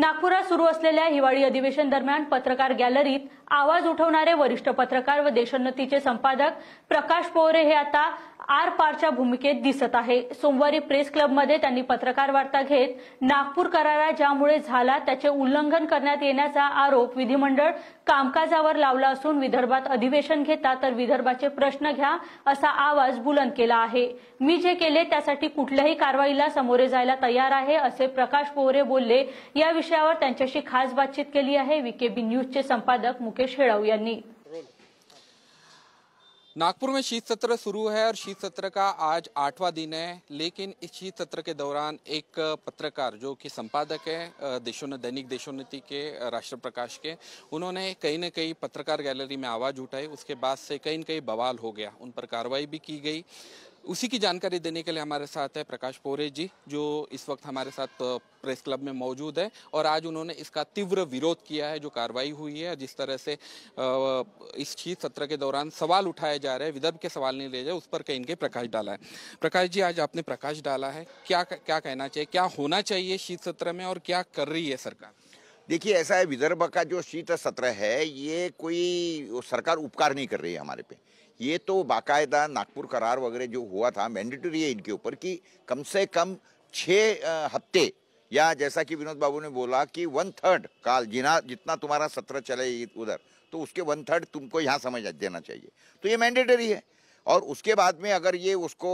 नागपुरात सुरू असलेल्या हिवाळी अधिवेशन दरम्यान पत्रकार गॅलरीत आवाज उठवणारे वरिष्ठ पत्रकार व देशोन्नतीचे संपादक प्रकाश पोहरे हे आता आरपारच्या भूमिकेत दिसत आहे सोमवारी प्रेस क्लबमध्ये त्यांनी पत्रकार वार्ता घेत नागपूर करारा ज्यामुळे झाला त्याचे उल्लंघन करण्यात येण्याचा आरोप विधिमंडळ कामकाजावर लावला असून विदर्भात अधिवेशन घेता तर विदर्भाचे प्रश्न घ्या असा आवाज बुलंद केला आहे मी जे केले त्यासाठी कुठल्याही कारवाईला सामोरे जायला तयार आहे असे प्रकाश पोवरे बोलले या विषयावर त्यांच्याशी खास बातचीत केली आहे व्हीकेबी न्यूजचे संपादक मुकेश हेळाव यांनी नागपुर में शीत सत्र शुरू है और शीत सत्र का आज आठवां दिन है लेकिन इस शीत सत्र के दौरान एक पत्रकार जो कि संपादक है देशोन दैनिक देशोन्नति के राष्ट्र प्रकाश के उन्होंने कहीं ना कहीं पत्रकार गैलरी में आवाज़ उठाई उसके बाद से कहीं ना कहीं बवाल हो गया उन पर कार्रवाई भी की गई उसी की जानकारी देने के लिए हमारे साथ है प्रकाश पोरे जी जो इस वक्त हमारे साथ प्रेस क्लब में मौजूद है और आज उन्होंने इसका तीव्र विरोध किया है जो कार्रवाई हुई है जिस तरह से इस शीत सत्र के दौरान सवाल उठाए जा रहे हैं विदर्भ के सवाल नहीं ले जाए उस पर कहीं इनके प्रकाश डाला है प्रकाश जी आज आपने प्रकाश डाला है क्या क्या कहना चाहिए क्या होना चाहिए शीत सत्र में और क्या कर रही है सरकार देखिए ऐसा है विदर्भ का जो शीत सत्र है ये कोई सरकार उपकार नहीं कर रही है हमारे पे ये तो बाकायदा नागपुर करार वगैरह जो हुआ था मैंडेटरी है इनके ऊपर कि कम से कम छः हफ्ते या जैसा कि विनोद बाबू ने बोला कि वन थर्ड काल जिना जितना तुम्हारा सत्र चले उधर तो उसके वन थर्ड तुमको यहाँ समझ देना चाहिए तो ये मैंडेटरी है और उसके बाद में अगर ये उसको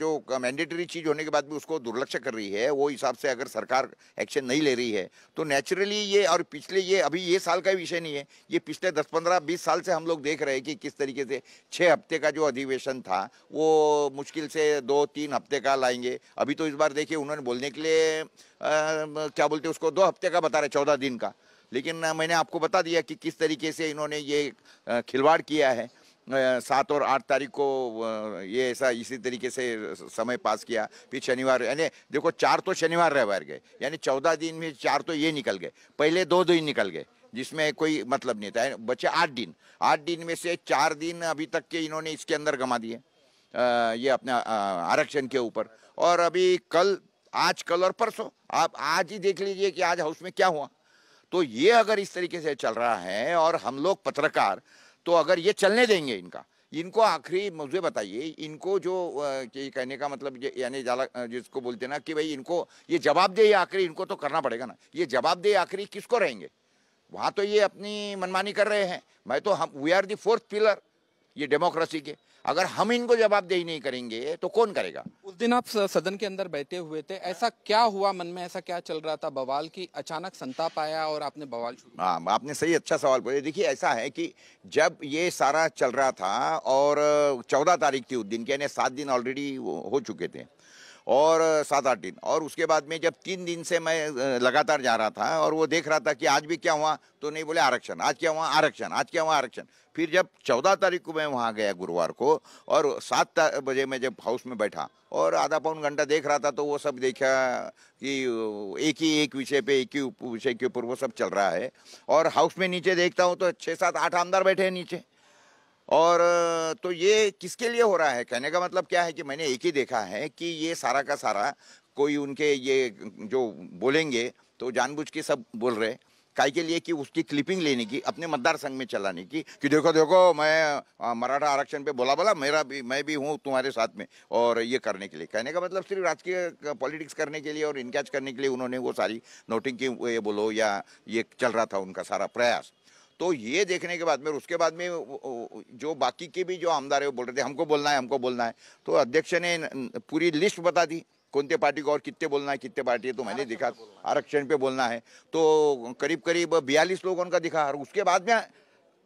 जो मैंडेटरी चीज़ होने के बाद भी उसको दुर्लक्ष्य कर रही है वो हिसाब से अगर सरकार एक्शन नहीं ले रही है तो नेचुरली ये और पिछले ये अभी ये साल का विषय नहीं है ये पिछले दस पंद्रह बीस साल से हम लोग देख रहे हैं कि किस तरीके से छः हफ्ते का जो अधिवेशन था वो मुश्किल से दो तीन हफ्ते का लाएंगे अभी तो इस बार देखिए उन्होंने बोलने के लिए आ, क्या बोलते उसको दो हफ्ते का बता रहे चौदह दिन का लेकिन मैंने आपको बता दिया कि किस तरीके से इन्होंने ये खिलवाड़ किया है सात और आठ तारीख को ये ऐसा इसी तरीके से समय पास किया फिर शनिवार यानी देखो चार तो शनिवार रविवार गए यानी चौदह दिन में चार तो ये निकल गए पहले दो दिन निकल गए जिसमें कोई मतलब नहीं था बचे आठ दिन आठ दिन में से चार दिन अभी तक के इन्होंने इसके अंदर गमा दिए ये अपने आरक्षण के ऊपर और अभी कल आज कल और परसों आप आज ही देख लीजिए कि आज हाउस में क्या हुआ तो ये अगर इस तरीके से चल रहा है और हम लोग पत्रकार तो अगर ये चलने देंगे इनका इनको आखिरी मुझे बताइए इनको जो ये कहने का मतलब यानी जाला जिसको बोलते ना कि भाई इनको ये दे आखिरी इनको तो करना पड़ेगा ना ये दे आखिरी किसको रहेंगे वहाँ तो ये अपनी मनमानी कर रहे हैं मैं तो हम we are the fourth pillar ये डेमोक्रेसी के अगर हम इनको जवाबदेही नहीं करेंगे तो कौन करेगा उस दिन आप सदन के अंदर बैठे हुए थे ऐसा क्या हुआ मन में ऐसा क्या चल रहा था बवाल की अचानक संताप आया और आपने बवाल हाँ आपने सही अच्छा सवाल पूछा देखिए ऐसा है कि जब ये सारा चल रहा था और चौदह तारीख थी उस दिन के यानी सात दिन ऑलरेडी हो चुके थे और सात आठ दिन और उसके बाद में जब तीन दिन से मैं लगातार जा रहा था और वो देख रहा था कि आज भी क्या हुआ तो नहीं बोले आरक्षण आज क्या हुआ आरक्षण आज क्या हुआ आरक्षण फिर जब चौदह तारीख को मैं वहाँ गया गुरुवार को और सात बजे मैं जब हाउस में बैठा और आधा पौन घंटा देख रहा था तो वो सब देखा कि एक ही एक विषय पे एक ही विषय के ऊपर वो सब चल रहा है और हाउस में नीचे देखता हूँ तो छः सात आठ आमदार बैठे हैं नीचे और तो ये किसके लिए हो रहा है कहने का मतलब क्या है कि मैंने एक ही देखा है कि ये सारा का सारा कोई उनके ये जो बोलेंगे तो जानबूझ के सब बोल रहे काय के लिए कि उसकी क्लिपिंग लेने की अपने मतदार संघ में चलाने की कि देखो देखो मैं मराठा आरक्षण पे बोला बोला मेरा भी मैं भी हूँ तुम्हारे साथ में और ये करने के लिए कहने का मतलब सिर्फ राजकीय पॉलिटिक्स करने के लिए और इनकैच करने के लिए उन्होंने वो सारी नोटिंग की ये बोलो या ये चल रहा था उनका सारा प्रयास तो ये देखने के बाद में उसके बाद में जो बाकी के भी जो आमदार है वो बोल रहे थे हमको बोलना है हमको बोलना है तो अध्यक्ष ने पूरी लिस्ट बता दी कौन से पार्टी को और कितने बोलना है कितने पार्टी है तो मैंने दिखा आरक्षण पे बोलना है तो करीब करीब बयालीस लोगों का दिखा और उसके बाद में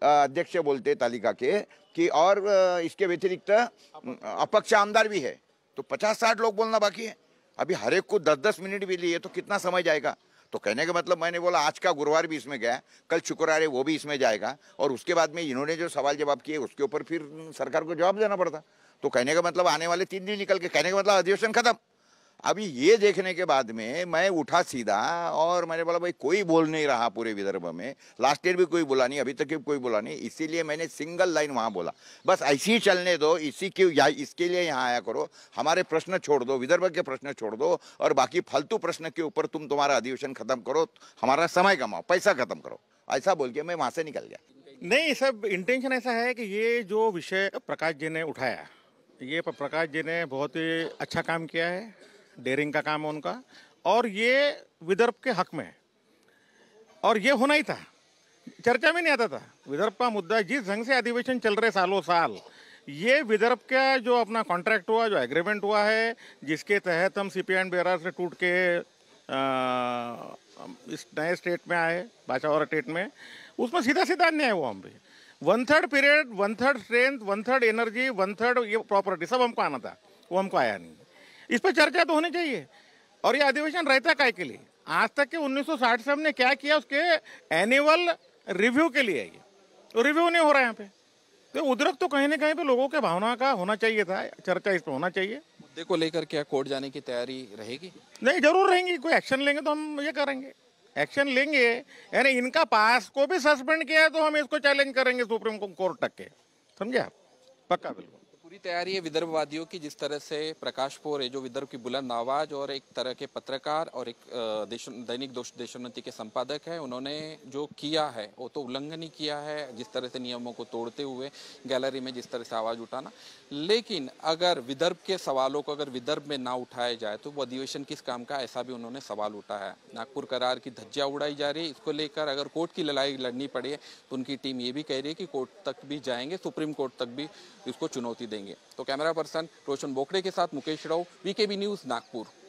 अध्यक्ष बोलते तालिका के कि और इसके व्यतिरिक्त अपक्ष आमदार भी है तो पचास साठ लोग बोलना बाकी है अभी हर एक को दस दस मिनट भी लिए तो कितना समय जाएगा तो कहने का मतलब मैंने बोला आज का गुरुवार भी इसमें गया कल शुक्रवार है वो भी इसमें जाएगा और उसके बाद में इन्होंने जो सवाल जवाब किए उसके ऊपर फिर सरकार को जवाब देना पड़ता तो कहने का मतलब आने वाले तीन दिन निकल के कहने का मतलब अधिवेशन खत्म अभी ये देखने के बाद में मैं उठा सीधा और मैंने बोला भाई कोई बोल नहीं रहा पूरे विदर्भ में लास्ट ईयर भी कोई बोला नहीं अभी तक भी कोई बोला नहीं इसीलिए मैंने सिंगल लाइन वहाँ बोला बस ऐसे ही चलने दो इसी के या इसके लिए यहाँ आया करो हमारे प्रश्न छोड़ दो विदर्भ के प्रश्न छोड़ दो और बाकी फालतू प्रश्न के ऊपर तुम तुम्हारा अधिवेशन खत्म करो हमारा समय कमाओ पैसा खत्म करो ऐसा बोल के मैं वहाँ से निकल गया नहीं सब इंटेंशन ऐसा है कि ये जो विषय प्रकाश जी ने उठाया ये प्रकाश जी ने बहुत ही अच्छा काम किया है डेयरिंग का काम है उनका और ये विदर्भ के हक में है और ये होना ही था चर्चा में नहीं आता था विदर्भ का मुद्दा जिस ढंग से अधिवेशन चल रहे सालों साल ये विदर्भ का जो अपना कॉन्ट्रैक्ट हुआ जो एग्रीमेंट हुआ है जिसके तहत हम सी पी एंड बेरा से टूट के आ, इस नए स्टेट में आए और स्टेट में उसमें सीधा सीधा अन्याय हुआ हम भी one third period one third strength one third energy one third ये प्रॉपर्टी सब हमको आना था वो हमको आया नहीं इस पर चर्चा तो होनी चाहिए और ये अधिवेशन रहता काय के लिए आज तक के 1960 से हमने क्या किया उसके एनुअल रिव्यू के लिए ये तो रिव्यू नहीं हो रहा है यहाँ पे तो उद्रक तो कहीं ना कहीं पे तो लोगों के भावना का होना चाहिए था चर्चा इस पर होना चाहिए मुद्दे को लेकर क्या कोर्ट जाने की तैयारी रहेगी नहीं जरूर रहेंगी कोई एक्शन लेंगे तो हम ये करेंगे एक्शन लेंगे यानी इनका पास को भी सस्पेंड किया है तो हम इसको चैलेंज करेंगे सुप्रीम कोर्ट तक के समझे आप पक्का बिल्कुल पूरी तैयारी है विदर्भवादियों की जिस तरह से प्रकाश पोर है जो विदर्भ की बुलंद आवाज और एक तरह के पत्रकार और एक दैनिक दैनिक देशोन्नति के संपादक है उन्होंने जो किया है वो तो उल्लंघन ही किया है जिस तरह से नियमों को तोड़ते हुए गैलरी में जिस तरह से आवाज उठाना लेकिन अगर विदर्भ के सवालों को अगर विदर्भ में ना उठाया जाए तो वो अधिवेशन किस काम का ऐसा भी उन्होंने सवाल उठाया है नागपुर करार की धज्जिया उड़ाई जा रही है इसको लेकर अगर कोर्ट की लड़ाई लड़नी पड़ी है तो उनकी टीम ये भी कह रही है कि कोर्ट तक भी जाएंगे सुप्रीम कोर्ट तक भी इसको चुनौती देंगे देंगे तो कैमरा पर्सन रोशन बोकड़े के साथ मुकेश राव वीकेबी न्यूज नागपुर